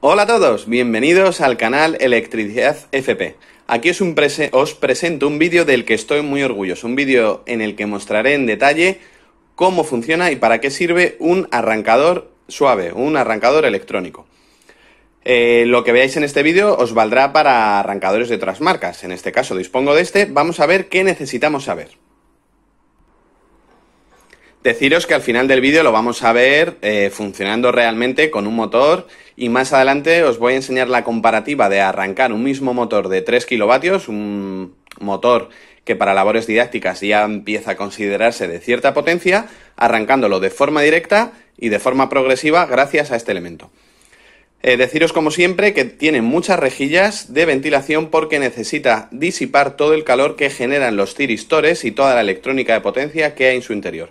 Hola a todos, bienvenidos al canal Electricidad FP. Aquí os, os presento un vídeo del que estoy muy orgulloso, un vídeo en el que mostraré en detalle cómo funciona y para qué sirve un arrancador suave, un arrancador electrónico. Eh, lo que veáis en este vídeo os valdrá para arrancadores de otras marcas, en este caso dispongo de este, vamos a ver qué necesitamos saber. Deciros que al final del vídeo lo vamos a ver eh, funcionando realmente con un motor y más adelante os voy a enseñar la comparativa de arrancar un mismo motor de 3 kilovatios, un motor que para labores didácticas ya empieza a considerarse de cierta potencia, arrancándolo de forma directa y de forma progresiva gracias a este elemento. Eh, deciros como siempre que tiene muchas rejillas de ventilación porque necesita disipar todo el calor que generan los tiristores y toda la electrónica de potencia que hay en su interior.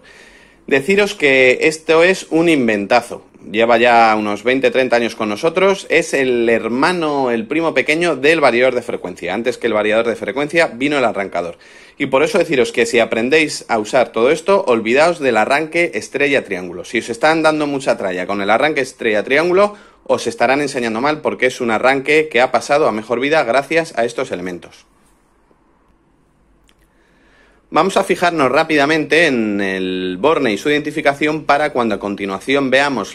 Deciros que esto es un inventazo. Lleva ya unos 20-30 años con nosotros. Es el hermano, el primo pequeño del variador de frecuencia. Antes que el variador de frecuencia vino el arrancador. Y por eso deciros que si aprendéis a usar todo esto, olvidaos del arranque estrella triángulo. Si os están dando mucha tralla con el arranque estrella triángulo, os estarán enseñando mal porque es un arranque que ha pasado a mejor vida gracias a estos elementos. Vamos a fijarnos rápidamente en el borne y su identificación para cuando a continuación veamos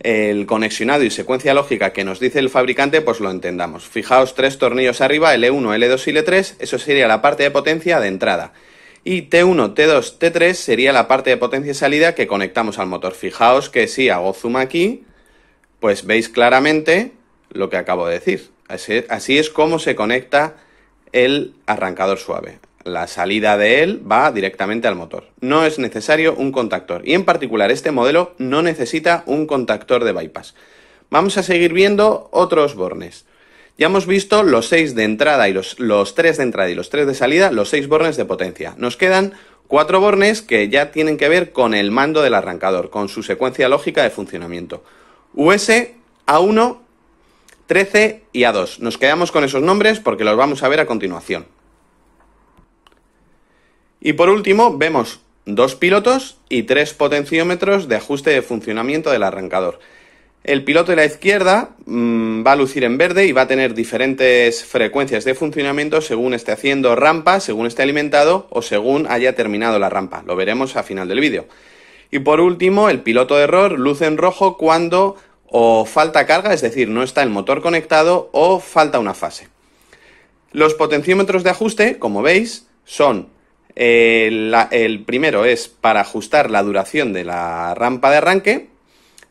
el conexionado y secuencia lógica que nos dice el fabricante, pues lo entendamos. Fijaos tres tornillos arriba, L1, L2 y L3, eso sería la parte de potencia de entrada. Y T1, T2, T3 sería la parte de potencia y salida que conectamos al motor. Fijaos que si hago zoom aquí, pues veis claramente lo que acabo de decir. Así, así es como se conecta el arrancador suave la salida de él va directamente al motor. No es necesario un contactor y en particular este modelo no necesita un contactor de bypass. Vamos a seguir viendo otros bornes. Ya hemos visto los 6 de entrada y los, los de entrada y los 3 de salida, los 6 bornes de potencia. Nos quedan 4 bornes que ya tienen que ver con el mando del arrancador, con su secuencia lógica de funcionamiento. US, A1, 13 y A2. Nos quedamos con esos nombres porque los vamos a ver a continuación. Y por último, vemos dos pilotos y tres potenciómetros de ajuste de funcionamiento del arrancador. El piloto de la izquierda mm, va a lucir en verde y va a tener diferentes frecuencias de funcionamiento según esté haciendo rampa, según esté alimentado o según haya terminado la rampa. Lo veremos a final del vídeo. Y por último, el piloto de error luce en rojo cuando o falta carga, es decir, no está el motor conectado o falta una fase. Los potenciómetros de ajuste, como veis, son eh, el primero es para ajustar la duración de la rampa de arranque.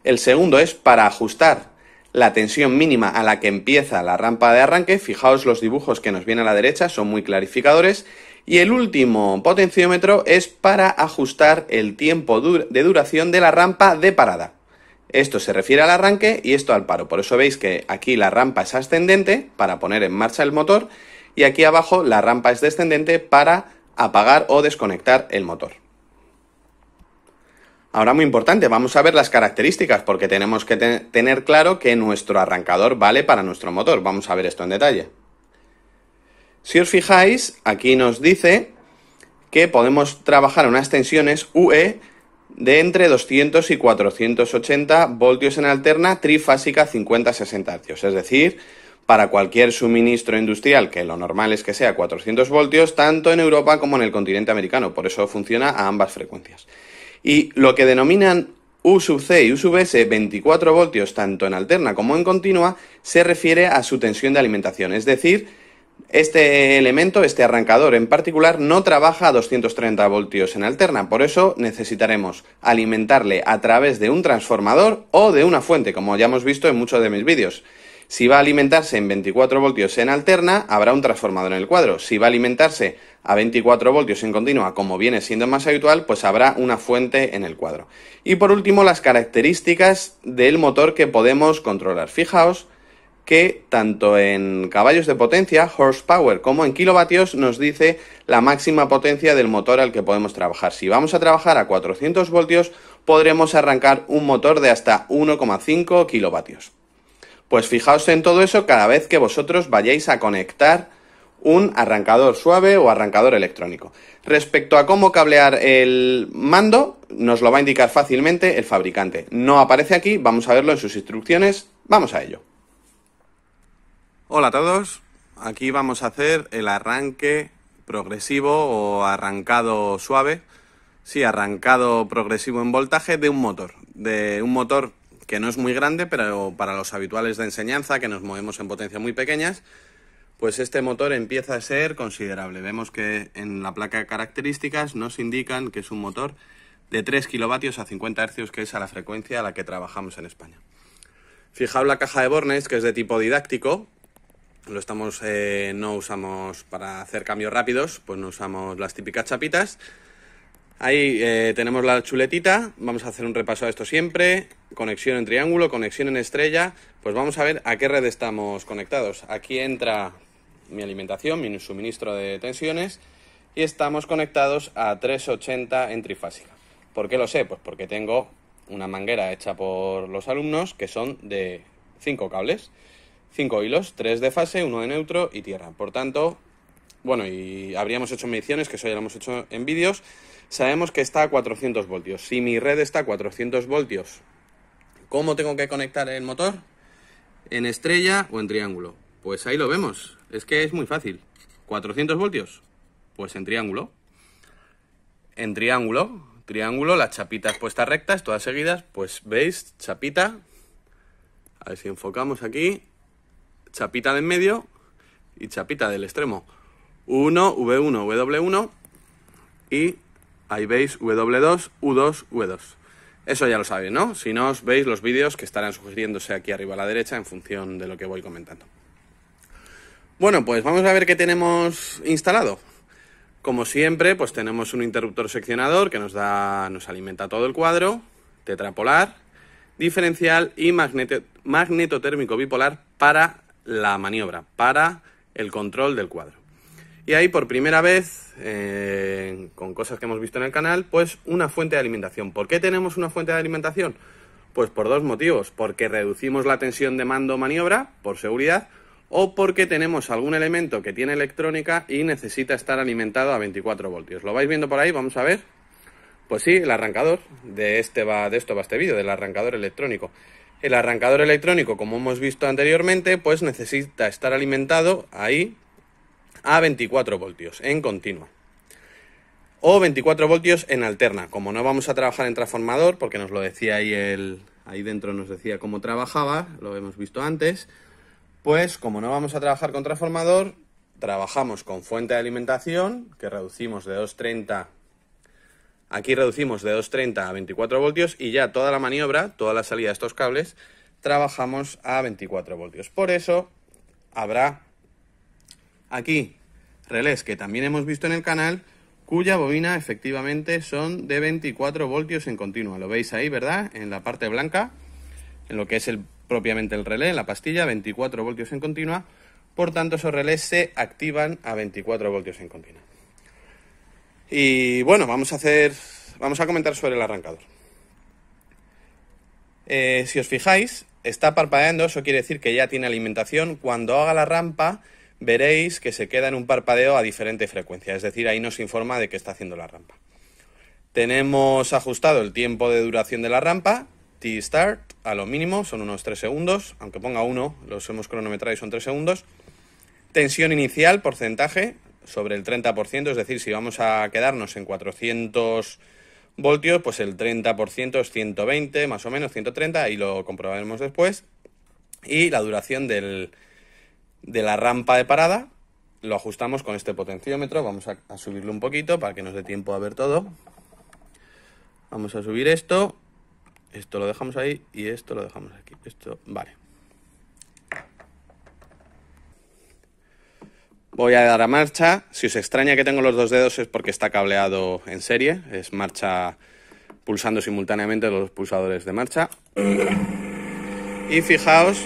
El segundo es para ajustar la tensión mínima a la que empieza la rampa de arranque. Fijaos los dibujos que nos vienen a la derecha, son muy clarificadores. Y el último potenciómetro es para ajustar el tiempo de duración de la rampa de parada. Esto se refiere al arranque y esto al paro. Por eso veis que aquí la rampa es ascendente para poner en marcha el motor y aquí abajo la rampa es descendente para apagar o desconectar el motor. Ahora muy importante, vamos a ver las características porque tenemos que tener claro que nuestro arrancador vale para nuestro motor. Vamos a ver esto en detalle. Si os fijáis, aquí nos dice que podemos trabajar unas tensiones UE de entre 200 y 480 voltios en alterna trifásica 50-60 Hz, es decir, para cualquier suministro industrial, que lo normal es que sea 400 voltios, tanto en Europa como en el continente americano. Por eso funciona a ambas frecuencias. Y lo que denominan U sub C y U sub S 24 voltios tanto en alterna como en continua se refiere a su tensión de alimentación, es decir, este elemento, este arrancador en particular, no trabaja a 230 voltios en alterna, por eso necesitaremos alimentarle a través de un transformador o de una fuente, como ya hemos visto en muchos de mis vídeos. Si va a alimentarse en 24 voltios en alterna, habrá un transformador en el cuadro. Si va a alimentarse a 24 voltios en continua, como viene siendo más habitual, pues habrá una fuente en el cuadro. Y por último, las características del motor que podemos controlar. Fijaos que tanto en caballos de potencia, horsepower, como en kilovatios nos dice la máxima potencia del motor al que podemos trabajar. Si vamos a trabajar a 400 voltios, podremos arrancar un motor de hasta 1,5 kilovatios. Pues fijaos en todo eso cada vez que vosotros vayáis a conectar un arrancador suave o arrancador electrónico. Respecto a cómo cablear el mando, nos lo va a indicar fácilmente el fabricante. No aparece aquí, vamos a verlo en sus instrucciones, vamos a ello. Hola a todos, aquí vamos a hacer el arranque progresivo o arrancado suave, sí, arrancado progresivo en voltaje de un motor, de un motor que no es muy grande, pero para los habituales de enseñanza, que nos movemos en potencias muy pequeñas, pues este motor empieza a ser considerable. Vemos que en la placa de características nos indican que es un motor de 3 kilovatios a 50 Hz, que es a la frecuencia a la que trabajamos en España. Fijaos la caja de bornes, que es de tipo didáctico. Lo estamos, eh, no usamos para hacer cambios rápidos, pues no usamos las típicas chapitas. Ahí eh, tenemos la chuletita, vamos a hacer un repaso a esto siempre, conexión en triángulo, conexión en estrella, pues vamos a ver a qué red estamos conectados. Aquí entra mi alimentación, mi suministro de tensiones y estamos conectados a 380 en trifásica. ¿Por qué lo sé? Pues porque tengo una manguera hecha por los alumnos que son de 5 cables, 5 hilos, 3 de fase, 1 de neutro y tierra. Por tanto, bueno, y habríamos hecho mediciones, que eso ya lo hemos hecho en vídeos, Sabemos que está a 400 voltios. Si mi red está a 400 voltios, ¿cómo tengo que conectar el motor? ¿En estrella o en triángulo? Pues ahí lo vemos. Es que es muy fácil. 400 voltios. Pues en triángulo. En triángulo. Triángulo, las chapitas puestas rectas, todas seguidas. Pues veis, chapita. A ver si enfocamos aquí. Chapita de en medio y chapita del extremo. 1, V1, W1 y ahí veis W2, U2, V2. Eso ya lo sabéis, ¿no? Si no, os veis los vídeos que estarán sugiriéndose aquí arriba a la derecha en función de lo que voy comentando. Bueno, pues vamos a ver qué tenemos instalado. Como siempre, pues tenemos un interruptor seccionador que nos da, nos alimenta todo el cuadro, tetrapolar, diferencial y magnetotérmico bipolar para la maniobra, para el control del cuadro. Y ahí por primera vez, eh, con cosas que hemos visto en el canal, pues una fuente de alimentación. ¿Por qué tenemos una fuente de alimentación? Pues por dos motivos, porque reducimos la tensión de mando maniobra, por seguridad, o porque tenemos algún elemento que tiene electrónica y necesita estar alimentado a 24 voltios. ¿Lo vais viendo por ahí? Vamos a ver. Pues sí, el arrancador. De, este va, de esto va este vídeo, del arrancador electrónico. El arrancador electrónico, como hemos visto anteriormente, pues necesita estar alimentado ahí a 24 voltios en continua o 24 voltios en alterna. Como no vamos a trabajar en transformador, porque nos lo decía ahí el ahí dentro nos decía cómo trabajaba, lo hemos visto antes, pues como no vamos a trabajar con transformador, trabajamos con fuente de alimentación que reducimos de 230 aquí reducimos de 230 a 24 voltios y ya toda la maniobra, toda la salida de estos cables trabajamos a 24 voltios. Por eso habrá Aquí, relés que también hemos visto en el canal, cuya bobina efectivamente son de 24 voltios en continua. Lo veis ahí, ¿verdad? En la parte blanca, en lo que es propiamente el relé, en la pastilla, 24 voltios en continua. Por tanto, esos relés se activan a 24 voltios en continua. Y bueno, vamos a hacer, vamos a comentar sobre el arrancador. Eh, si os fijáis, está parpadeando, eso quiere decir que ya tiene alimentación. Cuando haga la rampa, veréis que se queda en un parpadeo a diferente frecuencia, es decir, ahí nos informa de que está haciendo la rampa. Tenemos ajustado el tiempo de duración de la rampa, T-Start a lo mínimo, son unos 3 segundos, aunque ponga 1, los hemos cronometrado y son 3 segundos. Tensión inicial, porcentaje, sobre el 30%, es decir, si vamos a quedarnos en 400 voltios, pues el 30% es 120, más o menos 130, y lo comprobaremos después. Y la duración del, de la rampa de parada, lo ajustamos con este potenciómetro. Vamos a, subirlo un poquito para que nos dé tiempo a ver todo. Vamos a subir esto. Esto lo dejamos ahí y esto lo dejamos aquí. Esto, vale. Voy a dar a marcha. Si os extraña que tengo los dos dedos es porque está cableado en serie. Es marcha pulsando simultáneamente los pulsadores de marcha. Y fijaos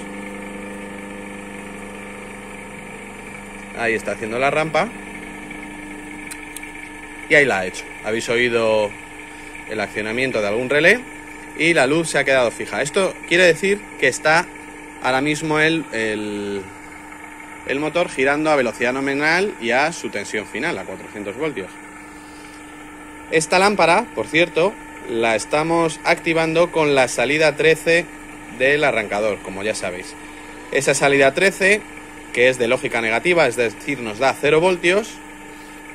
Ahí está haciendo la rampa. Y ahí la ha hecho. Habéis oído el accionamiento de algún relé y la luz se ha quedado fija. Esto quiere decir que está ahora mismo el, el, motor girando a velocidad nominal y a su tensión final, a 400 voltios. Esta lámpara, por cierto, la estamos activando con la salida 13 del arrancador, como ya sabéis. Esa salida 13 que es de lógica negativa, es decir, nos da 0 voltios,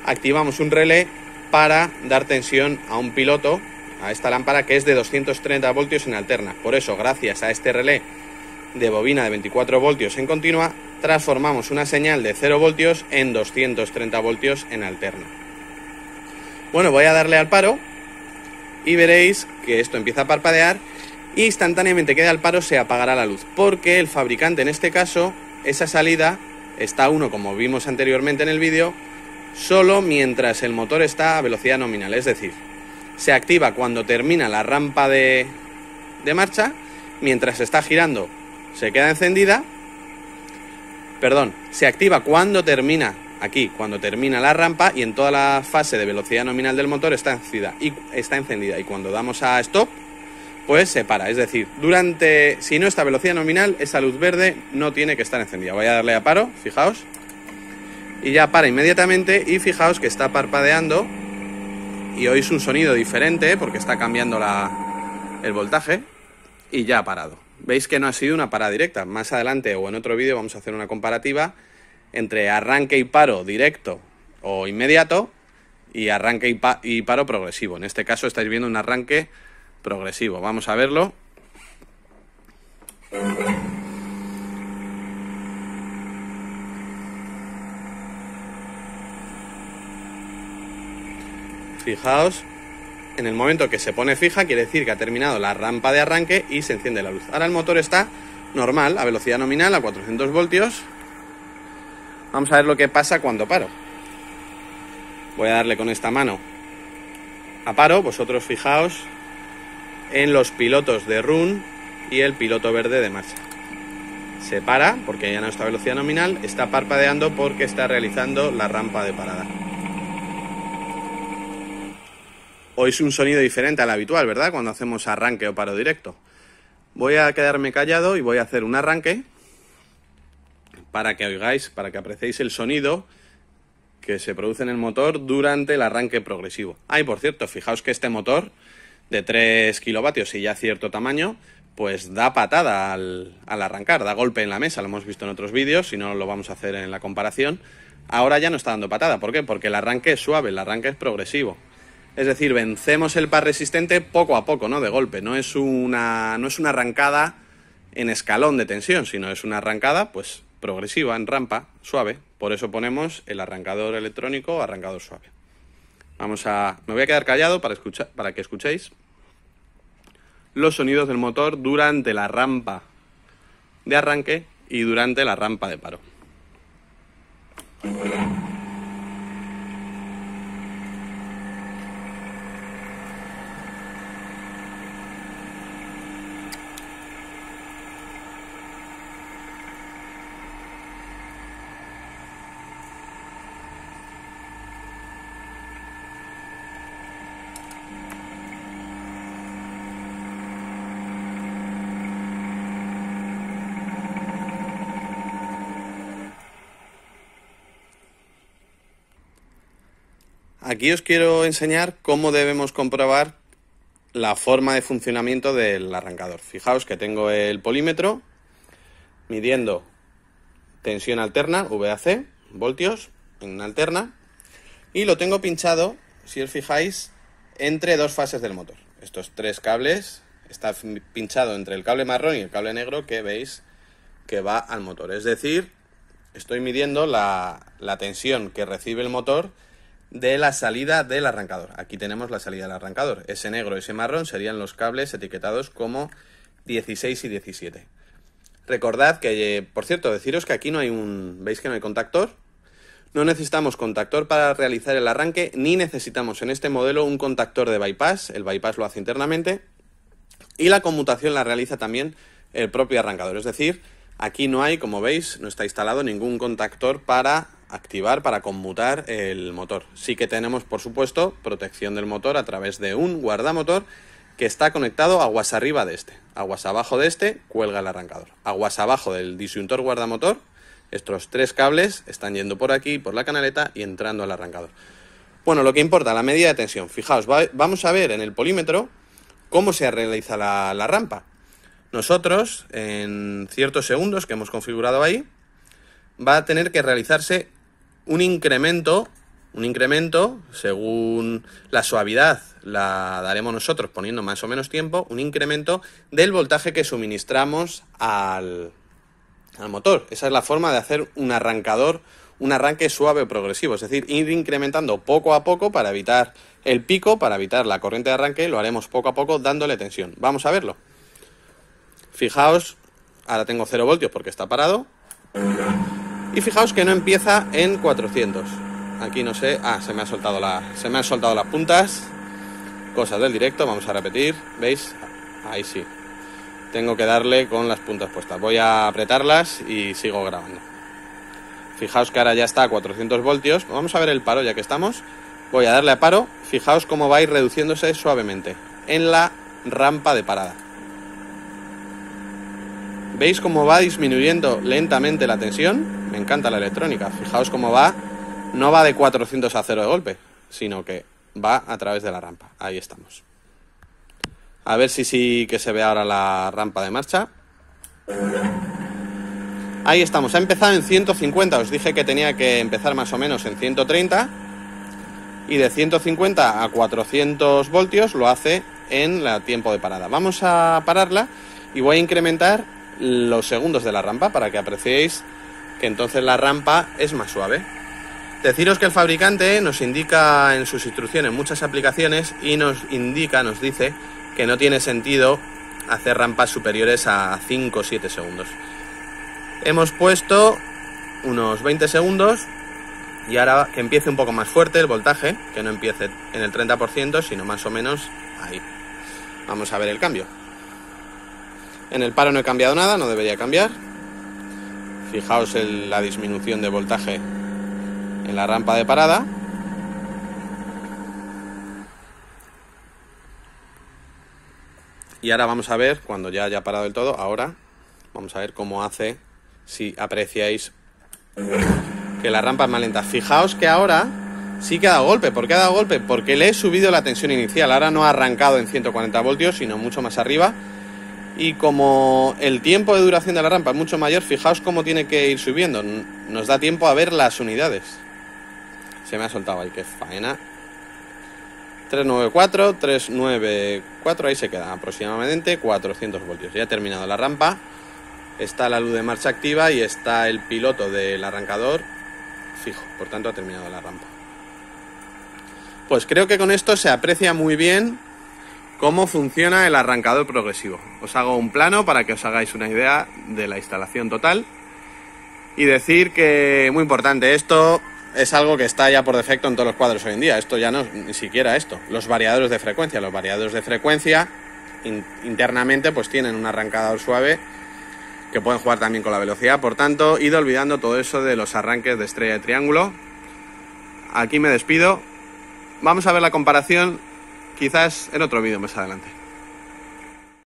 activamos un relé para dar tensión a un piloto, a esta lámpara que es de 230 voltios en alterna. Por eso, gracias a este relé de bobina de 24 voltios en continua, transformamos una señal de 0 voltios en 230 voltios en alterna. Bueno, voy a darle al paro y veréis que esto empieza a parpadear instantáneamente queda al paro se apagará la luz, porque el fabricante en este caso esa salida está uno, como vimos anteriormente en el vídeo, solo mientras el motor está a velocidad nominal, es decir, se activa cuando termina la rampa de, de marcha, mientras está girando se queda encendida, perdón, se activa cuando termina aquí, cuando termina la rampa y en toda la fase de velocidad nominal del motor está encendida y, está encendida, y cuando damos a stop pues se para. Es decir, durante, si no está a velocidad nominal, esa luz verde no tiene que estar encendida. Voy a darle a paro, fijaos. Y ya para inmediatamente y fijaos que está parpadeando y oís un sonido diferente porque está cambiando el voltaje y ya ha parado. Veis que no ha sido una parada directa. Más adelante o en otro vídeo vamos a hacer una comparativa entre arranque y paro directo o inmediato y arranque y, y paro progresivo. En este caso estáis viendo un arranque progresivo. Vamos a verlo. Fijaos, en el momento que se pone fija quiere decir que ha terminado la rampa de arranque y se enciende la luz. Ahora el motor está normal, a velocidad nominal, a 400 voltios. Vamos a ver lo que pasa cuando paro. Voy a darle con esta mano a paro, vosotros fijaos en los pilotos de run y el piloto verde de marcha. Se para porque ya no está a velocidad nominal, está parpadeando porque está realizando la rampa de parada. Hoy un sonido diferente al habitual, ¿verdad? Cuando hacemos arranque o paro directo. Voy a quedarme callado y voy a hacer un arranque para que oigáis, para que apreciéis el sonido que se produce en el motor durante el arranque progresivo. Ah, y por cierto, fijaos que este motor de 3 kilovatios y ya cierto tamaño, pues da patada al, al, arrancar, da golpe en la mesa, lo hemos visto en otros vídeos, si no lo vamos a hacer en la comparación. Ahora ya no está dando patada, ¿por qué? Porque el arranque es suave, el arranque es progresivo. Es decir, vencemos el par resistente poco a poco, ¿no? De golpe, no es una, no es una arrancada en escalón de tensión, sino es una arrancada, pues, progresiva, en rampa, suave. Por eso ponemos el arrancador electrónico, arrancador suave. Vamos a. Me voy a quedar callado para, escuchar, para que escuchéis los sonidos del motor durante la rampa de arranque y durante la rampa de paro. aquí os quiero enseñar cómo debemos comprobar la forma de funcionamiento del arrancador. Fijaos que tengo el polímetro midiendo tensión alterna, VAC, voltios, en una alterna, y lo tengo pinchado, si os fijáis, entre dos fases del motor. Estos tres cables están pinchado entre el cable marrón y el cable negro que veis que va al motor. Es decir, estoy midiendo la tensión que recibe el motor de la salida del arrancador. Aquí tenemos la salida del arrancador. Ese negro y ese marrón serían los cables etiquetados como 16 y 17. Recordad que, eh, por cierto, deciros que aquí no hay un... ¿Veis que no hay contactor? No necesitamos contactor para realizar el arranque, ni necesitamos en este modelo un contactor de bypass, el bypass lo hace internamente, y la conmutación la realiza también el propio arrancador, es decir, aquí no hay, como veis, no está instalado ningún contactor para activar, para conmutar el motor. Sí que tenemos, por supuesto, protección del motor a través de un guardamotor que está conectado aguas arriba de este. Aguas abajo de este, cuelga el arrancador. Aguas abajo del disyuntor guardamotor, estos tres cables están yendo por aquí, por la canaleta y entrando al arrancador. Bueno, lo que importa, la medida de tensión. Fijaos, vamos a ver en el polímetro cómo se realiza la, la rampa. Nosotros, en ciertos segundos que hemos configurado ahí, va a tener que realizarse un incremento, un incremento, según la suavidad la daremos nosotros poniendo más o menos tiempo, un incremento del voltaje que suministramos al, motor. Esa es la forma de hacer un arrancador, un arranque suave o progresivo, es decir, ir incrementando poco a poco para evitar el pico, para evitar la corriente de arranque, lo haremos poco a poco dándole tensión. Vamos a verlo. Fijaos, ahora tengo 0 voltios porque está parado. Y fijaos que no empieza en 400. Aquí no sé, ah, se me, ha soltado la, se me han soltado las puntas. Cosas del directo, vamos a repetir, ¿veis? Ahí sí. Tengo que darle con las puntas puestas. Voy a apretarlas y sigo grabando. Fijaos que ahora ya está a 400 voltios. Vamos a ver el paro ya que estamos. Voy a darle a paro. Fijaos cómo va a ir reduciéndose suavemente en la rampa de parada. ¿Veis cómo va disminuyendo lentamente la tensión? me encanta la electrónica. Fijaos cómo va, no va de 400 a 0 de golpe, sino que va a través de la rampa. Ahí estamos. A ver si sí que se ve ahora la rampa de marcha. Ahí estamos, ha empezado en 150, os dije que tenía que empezar más o menos en 130 y de 150 a 400 voltios lo hace en el tiempo de parada. Vamos a pararla y voy a incrementar los segundos de la rampa para que apreciéis que entonces la rampa es más suave. Deciros que el fabricante nos indica en sus instrucciones muchas aplicaciones y nos indica, nos dice que no tiene sentido hacer rampas superiores a 5 o 7 segundos. Hemos puesto unos 20 segundos y ahora que empiece un poco más fuerte el voltaje, que no empiece en el 30%, sino más o menos ahí. Vamos a ver el cambio. En el paro no he cambiado nada, no debería cambiar. Fijaos en la disminución de voltaje en la rampa de parada. Y ahora vamos a ver, cuando ya haya parado el todo, ahora vamos a ver cómo hace, si apreciáis que la rampa es más lenta. Fijaos que ahora sí que ha dado golpe. ¿Por qué ha dado golpe? Porque le he subido la tensión inicial. Ahora no ha arrancado en 140 voltios, sino mucho más arriba y como el tiempo de duración de la rampa es mucho mayor, fijaos cómo tiene que ir subiendo. Nos da tiempo a ver las unidades. Se me ha soltado ahí, qué faena. 394, 394, ahí se queda aproximadamente 400 voltios. Ya ha terminado la rampa, está la luz de marcha activa y está el piloto del arrancador fijo, por tanto ha terminado la rampa. Pues creo que con esto se aprecia muy bien cómo funciona el arrancador progresivo. Os hago un plano para que os hagáis una idea de la instalación total. Y decir que, muy importante, esto es algo que está ya por defecto en todos los cuadros hoy en día. Esto ya no, ni siquiera esto. Los variadores de frecuencia. Los variadores de frecuencia internamente pues tienen un arrancador suave que pueden jugar también con la velocidad. Por tanto, ido olvidando todo eso de los arranques de estrella de triángulo. Aquí me despido. Vamos a ver la comparación quizás en otro vídeo más adelante.